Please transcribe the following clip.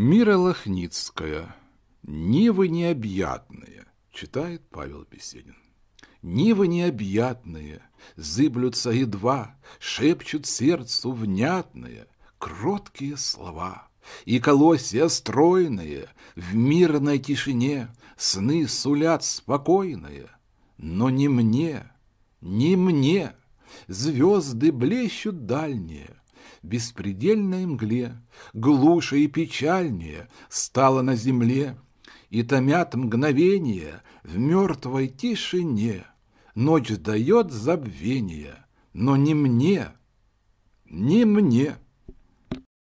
Мира Лохницкая. «Нивы необъятные», — читает Павел Беседин. «Нивы необъятные, зыблются едва, шепчут сердцу внятные, кроткие слова. И колосья стройные в мирной тишине сны сулят спокойные, но не мне, не мне. Звезды блещут дальние, беспредельной мгле, Глуше и печальнее стало на земле, И томят мгновения в мертвой тишине. Ночь дает забвение, но не мне, не мне.